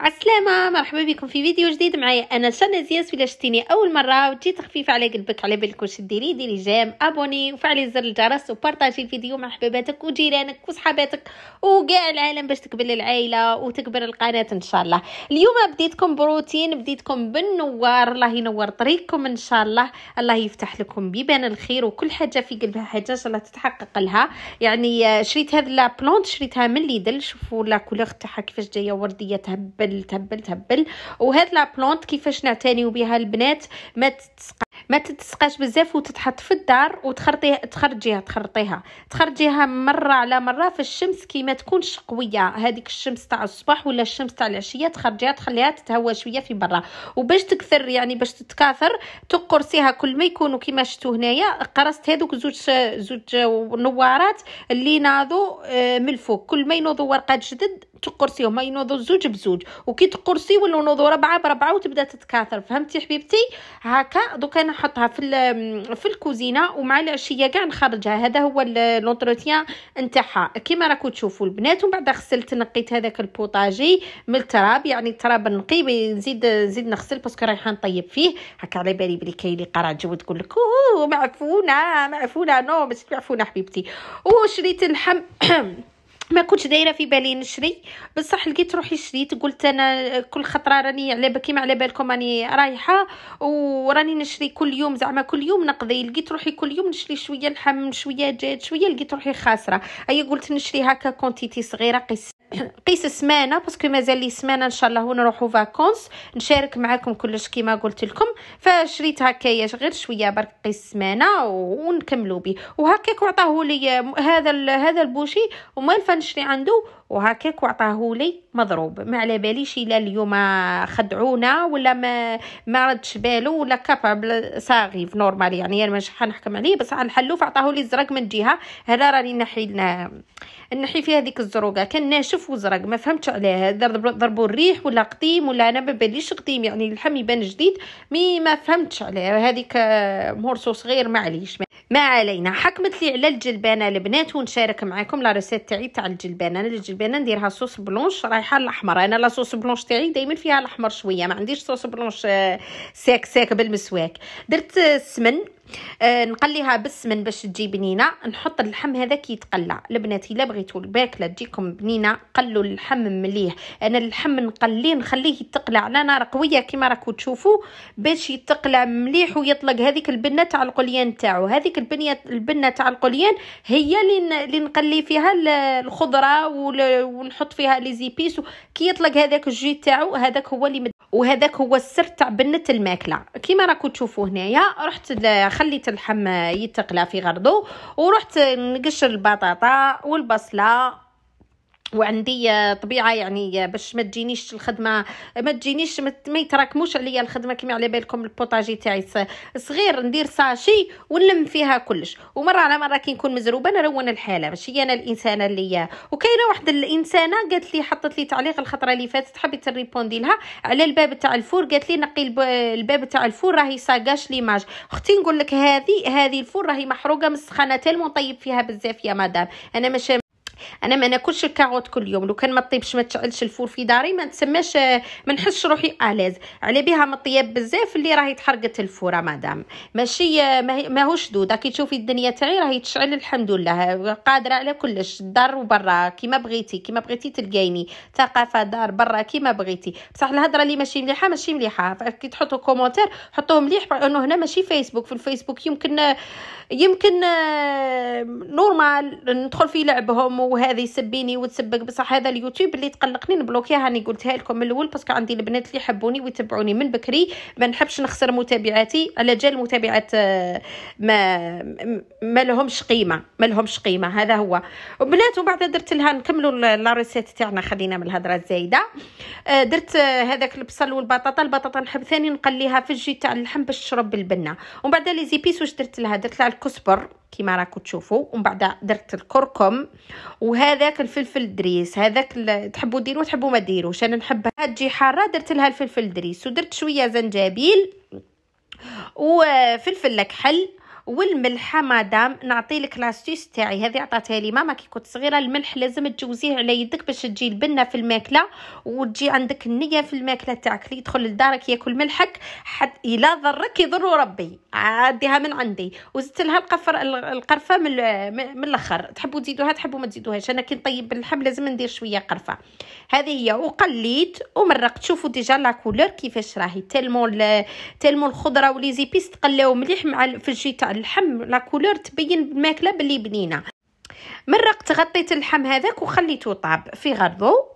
عسلامة مرحبا بكم في فيديو جديد معايا انا شنا زياس ولا شتيني اول مره وجيت خفيفه على قلبك على بالك واش ديري ديري جيم ابوني وفعلي زر الجرس وبارطاجي الفيديو مع حبيباتك وجيرانك وصحاباتك وكاع العالم باش تكبر العائله وتكبر القناه ان شاء الله اليوم بديتكم بروتين بديتكم بالنوار الله ينور طريقكم ان شاء الله الله يفتح لكم بيبان الخير وكل حاجه في قلبها حاجه ان شاء الله تتحقق لها يعني آه، شريت هاد لا بلونت شريتها من ليدل شوفوا لا كولور تاعها كيفاش جايه ورديه تهبل تهبل تهبل تهبل وهاد لا بلونت كيفاش نعتنيو بها البنات ما تتسقى ما تتسقاش بزاف وتتحط في الدار وتخرطيها تخرجيها تخرطيها تخرجيها مره على مره في الشمس كي ما تكونش قويه هذيك الشمس تاع الصباح ولا الشمس تاع العشيه تخرجيها تخليها تتهوى شويه في برا وباش تكثر يعني باش تتكاثر تقرصيها كل ما يكونوا كيما شفتوا هنايا قرصت هذوك زوج زوج نوارات اللي ناضوا آه، من الفوق كل ما ينوضوا ورقات جدد تقرصيهم ما ينوضوا زوج بزوج وكي تقرصي ولا نوضوا ربعه بربعه وتبدا تتكاثر فهمتي حبيبتي هكا دوكا نحطها في في الكوزينه ومع العشيه كاع نخرجها هذا هو لونتروتيان نتاعها كيما راكم تشوفوا البنات ومن بعد غسلت نقيت هذاك البوطاجي من التراب يعني التراب نقي نزيد نزيد نغسل باسكو رايحه نطيب فيه هكا على بالي بلي كاين اللي قرا جو تقول لك معفونه معفونه نو ماشي معفونه حبيبتي وشريت اللحم ما كنتش دايره في بالي نشري بصح لقيت روحي شريت قلت انا كل خطره راني على بالكي على بالكم راني رايحه وراني نشري كل يوم زعما كل يوم نقضي لقيت روحي كل يوم نشري شويه لحم شويه دجاج شويه لقيت روحي خاسره اي قلت نشري هكا كونتيتي صغيره قيس قيس سمانه باسكو مازال لي سمانه ان شاء الله نروحو فاكونس نشارك معاكم كلش كيما قلت لكم فشريت هكايا غير شويه برك قيس سمانه ونكملو به وهكاك عطاه هذا هذا البوشي ومالفه نشري عنده وهكاك وعطاه لي مضروب ما على باليش الا اليوم خدعونا ولا ما ما ردش بالو ولا كابابل صاغي في نورمال يعني انا مش حنحكم عليه بس حنحلو فعطاه لي الزرق من جهه هنا راني نحي نحي في هذيك الزروقه كان ناشف وزرق ما فهمتش عليه ضربوا الريح ولا قديم ولا انا ما باليش قديم يعني اللحم يبان جديد مي ما فهمتش عليه هذيك مورسو صغير معليش ما علينا حكمت لي على الجلبانه البنات ونشارك معكم لا ريسيت تاعي تاع الجلبانه انا الجلبانه نديرها صوص بلونش رايحه الاحمر انا لا صوص بلونش تاعي دائما فيها الاحمر شويه ما عنديش صوص بلونش آه، ساك ساك بالمسواك درت السمن آه، آه، نقليها نقليها بالسمن باش تجي بنينه نحط اللحم هذا كي يتقلى البنات الا بغيتوا الباكله تجيكم بنينه قلوا اللحم مليح انا اللحم نقليه نخليه يتقلى على نار قويه كما راكم تشوفوا باش يتقلى مليح ويطلق هذيك البنه تاع القليان تاعو هذيك البنيه البنه تاع القليان هي اللي نقلي فيها الخضره ونحط فيها لي زيبيس كي يطلق هذاك الجي تاعو هذاك هو اللي وهذاك هو السر تاع بنة الماكله كيما راكم تشوفوا هنايا رحت خليت اللحم يتقلى في غرضه ورحت نقشر البطاطا والبصله وعندي آه، طبيعه يعني آه، باش ما تجينيش الخدمه ما تجينيش ما يتراكموش عليا الخدمه كما على بالكم البوطاجي تاعي صغير ندير ساشي ونلم فيها كلش ومره على مره كي نكون مزروبه نروّن الحاله ماشي انا الانسانه اللي وكاينه واحد الانسانه قالت لي حطت لي تعليق الخطره اللي فاتت حبيت نريبوندي لها على الباب تاع الفور قالت لي نقي الباب تاع الفور راهي ساقاش ليماج اختي نقول لك هذه هذه الفور راهي محروقه مسخنه تالمون طيب فيها بزاف يا مدام انا ماشي انا ما ناكلش الكاروت كل يوم لو كان ما طيبش ما تشعلش الفور في داري ما تسماش ما نحسش روحي الاز على بها ما طيب بزاف اللي راهي تحرقت الفوره مدام ماشي ماهوش دوده كي تشوفي الدنيا تاعي راهي تشعل الحمد لله قادره على كلش الدار وبرا كيما بغيتي كيما بغيتي تلقايني ثقافه دار برا كيما بغيتي بصح الهضره اللي ماشي مليحه ماشي مليحه كي تحطوا كومونتير حطوه مليح انه هنا ماشي فيسبوك في الفيسبوك يمكن يمكن آه، نورمال ندخل في لعبهم وهذه يسبيني وتسبك بصح هذا اليوتيوب اللي تقلقني نبلوكيها راني قلتها لكم من الاول باسكو عندي البنات اللي يحبوني ويتبعوني من بكري ما نحبش نخسر متابعاتي على جال متابعات آه، ما ما لهمش قيمه ما لهمش قيمه هذا هو وبنات وبعد درت لها نكملوا لا ريسيت تاعنا خلينا من الهضره الزايده آه، درت آه، هذاك البصل والبطاطا البطاطا نحب ثاني نقليها في الجي تاع اللحم باش تشرب البنه ومن بعد لي زيبيس واش درت لها درت لها الكسبر كيما راكم تشوفوا ومن بعد درت الكركم وهذاك الفلفل دريس هذاك تحبوا ديروه تحبوا ما ديروش انا نحبها تجي حاره درت لها الفلفل دريس ودرت شويه زنجبيل وفلفل اكحل والملحه مدام نعطي لك لاستيس تاعي هذه عطاتها لي ماما كي كنت صغيره الملح لازم تجوزيه على يدك باش تجي البنه في الماكله وتجي عندك النيه في الماكله تاعك اللي يدخل لدارك ياكل ملحك حد الا ضرك يضر ربي عاديها من عندي وزدت لها القفر القرفه من من الاخر تحبوا تزيدوها تحبوا ما تزيدوهاش انا كي نطيب اللحم لازم ندير شويه قرفه هذه هي وقليت ومرقت شوفوا ديجا لا كولور كيفاش راهي تالمون تالمون الخضره وليزيبيس تقلاو مليح مع الجي تاع اللحم لا كولور تبين الماكله بلي بنينه مرقت غطيت اللحم هذاك وخليته طاب في غرضه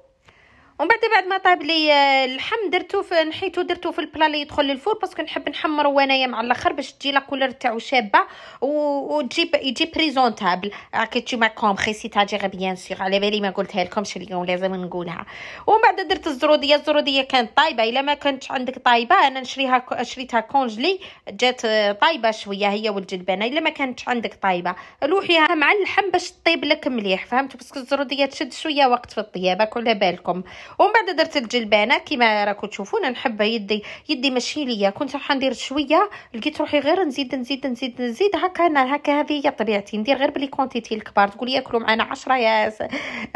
ومن بعد بعد ما طاب لي آه، اللحم درتو في نحيتو درتو في البلا اللي يدخل للفور باسكو نحب نحمرو وانايا مع الاخر باش تجي لا كولور تاعو شابه وتجي يجي بريزونتابل راكي تو ما كومبريسيتها جي بيان سيغ على بالي ما قلتها لكمش اليوم لازم نقولها ومن بعد درت الزروديه الزروديه كانت طايبه الا ما كانتش عندك طايبه انا نشريها شريتها كونجلي جات طايبه شويه هي والجلبانه الا ما كانتش عندك طايبه روحيها مع اللحم باش طيب لك مليح فهمتوا باسكو الزروديه تشد شويه وقت في الطياب على بالكم ومن بعد درت الجلبانه كما راكم تشوفون نحب يدي يدي ماشي ليا كنت راح ندير شويه لقيت روحي غير نزيد نزيد نزيد نزيد هكا انا هكا هذه هي طبيعتي ندير غير بلي كونتيتي الكبار تقول ياكلوا معنا 10 يا,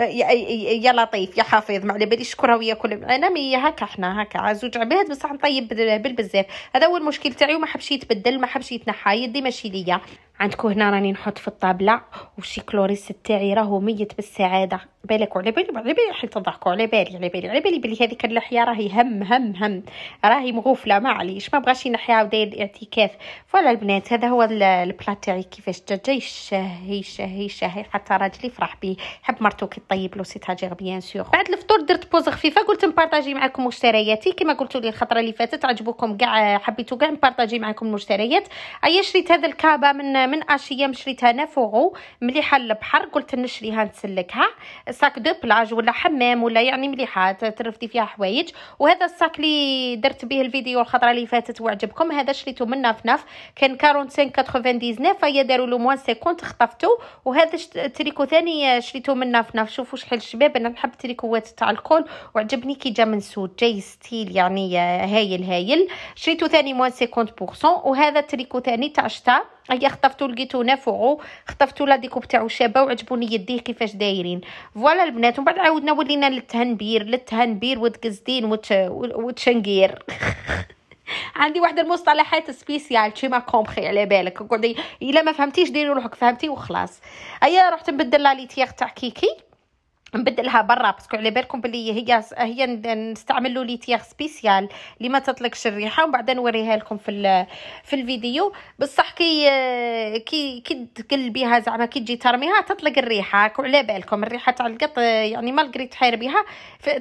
يا يا لطيف يا حفيظ ما على باليش كره وياكل انا مي هكا حنا هكا زوج عباد بصح نطيب بالبزاف هذا هو المشكل تاعي وما حبش يتبدل ما حبش يتنحى يدي ماشي ليا عندكم هنا راني نحط في الطابله وشي كلوريس تاعي راهو ميت بالسعاده بالك على بالي وعلى بالي راح تضحكوا على بالي على بالي على بالي بلي هذيك اللحيه راهي هم هم هم راهي مغفله ما عليش ما بغاش ينحيها وداير الاعتكاف فوالا البنات هذا هو البلاط تاعي كيفاش جاي شهي شهي شهي حتى راجلي فرح به حب مرتو كي طيب لو سي تاجير بيان سور بعد الفطور درت بوز خفيفه قلت نبارطاجي معكم مشترياتي كما قلتوا لي الخطره اللي فاتت عجبوكم كاع حبيتو كاع نبارطاجي معكم المشتريات ايا شريت هذا الكابه من من اشيام شريتها نافورو مليحه للبحر قلت نشريها نسلكها ساك دو بلاج ولا حمام ولا يعني مليحه ترفدي فيها حوايج وهذا الساك اللي درت به الفيديو الخضره اللي فاتت وعجبكم هذا شريته من ناف ناف كان 45.99 فهي داروا له موان 50 خطفتو وهذا التريكو ثاني شريته من ناف ناف شوفوا شحال شباب انا نحب التريكوات تاع الكول وعجبني كي جا من سود جاي ستيل يعني آه، هايل هايل شريته ثاني موان 50% وهذا التريكو ثاني تاع شتا هيا خطفتو لقيتو نافعو خطفتو لا ديكوب تاعو شابه وعجبوني يديه كيفاش دايرين فوالا البنات ومن بعد عاودنا ولينا للتهنبير للتهنبير وتقزدين وت... وتشنقير عندي واحد المصطلحات سبيسيال تشي ما كومبخي على بالك قعدي الا ما فهمتيش ديري روحك فهمتي وخلاص ايا رحت نبدل لا ليتيغ تاع كيكي نبدلها برا باسكو على بالكم بلي هي هي نستعملوا ليتيغ سبيسيال اللي ما تطلقش الريحه ومن بعد نوريها لكم في في الفيديو بصح كي كي كي تقلبيها زعما كي تجي ترميها تطلق الريحه على بالكم الريحه تاع القط يعني مالغري تحير بها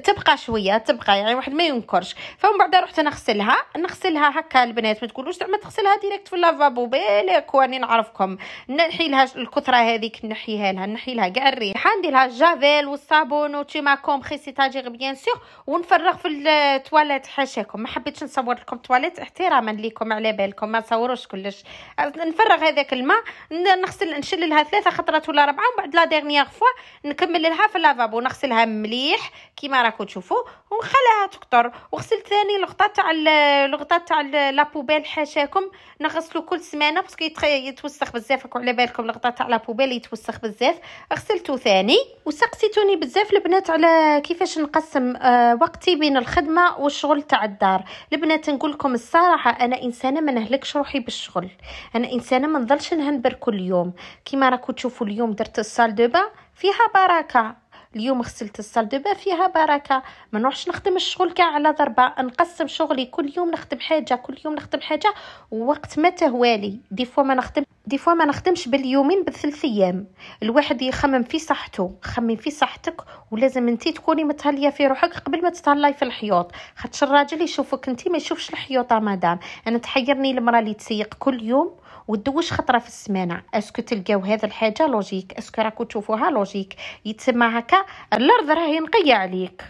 تبقى شويه تبقى يعني واحد ما ينكرش فمن بعد رحت نغسلها نغسلها هكا البنات ما تقولوش زعما تغسلها ديريكت في لافابو بالك واني نعرفكم نحيلها الكثره هذيك نحيها لها نحيلها كاع الريحه ندير لها جافيل والصابون وتي ماكوم خيسي تاجيغ بيان سيغ ونفرغ في التواليت حاشاكم ما حبيتش نصور لكم التواليت احتراما ليكم على بالكم ما نصوروش كلش نفرغ هذاك الماء نغسل نشللها ثلاثه خطرات ولا اربعه ومن بعد لا ديرنيير فوا نكمل لها في اللافابو نغسلها مليح كيما راكم تشوفوا ونخليها تقطر وغسلت ثاني الغطاء تاع الغطاء تاع لابوبيل حاشاكم نغسلو كل سمانه باسكو يتوسخ بزاف على بالكم الغطاء تاع لابوبيل يتوسخ بزاف غسلته ثاني وسقسيتوني كيسولوني بزاف البنات على كيفاش نقسم آه، وقتي بين الخدمه والشغل تاع الدار البنات نقول لكم الصراحه انا انسانه ما نهلكش روحي بالشغل انا انسانه ما نضلش نهنبر كل يوم كيما راكو تشوفوا اليوم درت الصال دو فيها بركه اليوم غسلت الصال دو فيها بركه ما نروحش نخدم الشغل كاع على ضربه نقسم شغلي كل يوم نخدم حاجه كل يوم نخدم حاجه وقت ما تهوالي دي فوا ما نخدم دي فوا ما نخدمش باليومين بالثلاث ايام الواحد يخمم في صحته خمم في صحتك ولازم انت تكوني متهليه في روحك قبل ما تتهلاي في الحيوط خاطش الراجل يشوفك انت ما يشوفش الحيوطه مدام انا تحيرني المراه اللي تسيق كل يوم ودوش خطره في السمانه اسكو تلقاو هذا الحاجه لوجيك اسكو راكو تشوفوها لوجيك يتسمى هكا الارض راهي نقيه عليك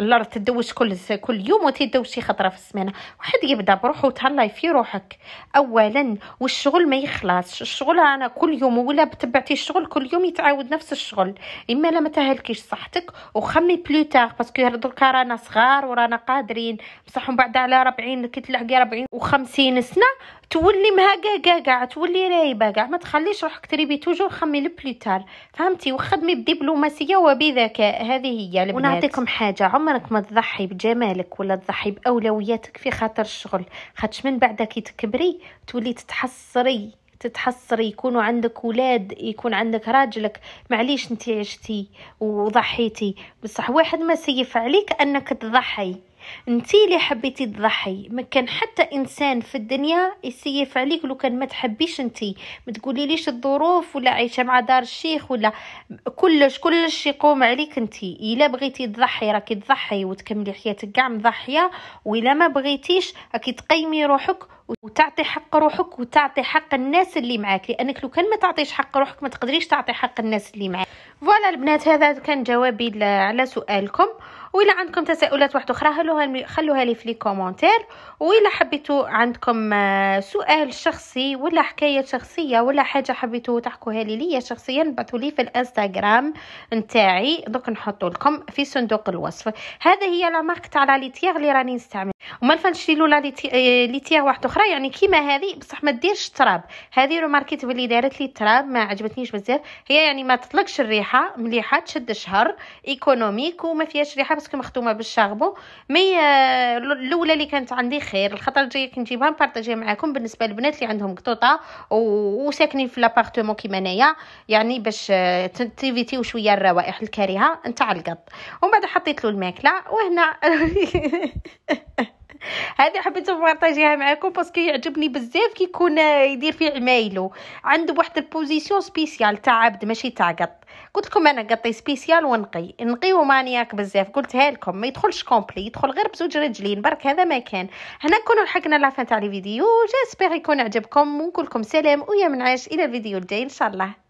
الارض تدوش كل كل يوم وتدوش شي خطره في السمانه واحد يبدا بروحو تهلاي في روحك اولا والشغل ما يخلصش الشغل انا كل يوم ولا بتبعتي الشغل كل يوم يتعاود نفس الشغل اما لا ما تهلكيش صحتك وخمي بلوتار باسكو دوكا رانا صغار ورانا قادرين بصح من بعد على 40 كي تلحقي 40 و50 سنه تولي مهاكا كاع كاع تولي رايبه كاع ما تخليش روحك تريبي توجور خمي لبليتار فهمتي وخدمي بدبلوماسيه وبذكاء هذه هي البنات ونعطيكم حاجه عمرك ما تضحي بجمالك ولا تضحي باولوياتك في خاطر الشغل خاطش من بعد كي تكبري تولي تتحصري تتحصري يكونوا عندك ولاد يكون عندك راجلك معليش انت عشتي وضحيتي بصح واحد ما سيف عليك انك تضحي انتي اللي حبيتي تضحي ما كان حتى انسان في الدنيا يسيف عليك لو كان ما تحبيش انتي ما تقولي ليش الظروف ولا عايشه مع دار الشيخ ولا كلش كلش يقوم عليك انتي الا بغيتي تضحي راكي تضحي وتكملي حياتك كاع مضحيه والا ما بغيتيش راكي تقيمي روحك وتعطي حق روحك وتعطي حق الناس اللي معاك لانك لو كان ما تعطيش حق روحك ما تقدريش تعطي حق الناس اللي معاك فوالا البنات هذا كان جوابي على سؤالكم وإلا عندكم تساؤلات واحدة أخرى خلوها لي في لي كومنتير وإلا حبيتوا عندكم آه، سؤال شخصي ولا حكاية شخصية ولا حاجة حبيتوا تحكوها لي ليا شخصيا بعثوا لي في الانستغرام نتاعي دوك نحطو لكم في صندوق الوصف هذا هي لا مارك تاع لا ليتيغ اللي راني نستعمل وما نفنش لو لا ليتيغ آه، واحدة أخرى يعني كيما هذه بصح ما ديرش تراب هذه روماركيت بلي دارت لي تراب ما عجبتنيش بزاف هي يعني ما تطلقش الريحة مليحة تشد شهر ايكونوميك وما فيهاش ريحة باسكو مختومه بالشاربو مي آه، الاولى اللي كانت عندي خير الخطره الجايه كنجيبها نبارطاجيها معكم بالنسبه للبنات اللي عندهم قطوطه وساكنين في لابارتمون كيما انايا يعني باش آه، تيفيتيو شويه الروائح الكريهه نتاع القط ومن بعد حطيت له الماكله وهنا هذه حبيت نبارطاجيها معكم باسكو يعجبني بزاف كي يكون آه، يدير فيه عمايلو عنده واحد البوزيسيون سبيسيال تاع عبد ماشي تاع قط قلت لكم انا قطي سبيسيال ونقي نقي ومانياك بزاف قلتها لكم ما يدخلش كومبلي يدخل غير بزوج رجلين برك هذا ما كان هنا نكونوا لحقنا لافان تاع الفيديو جيسبيغ يكون عجبكم ونقول لكم سلام ويا منعاش الى الفيديو الجاي ان شاء الله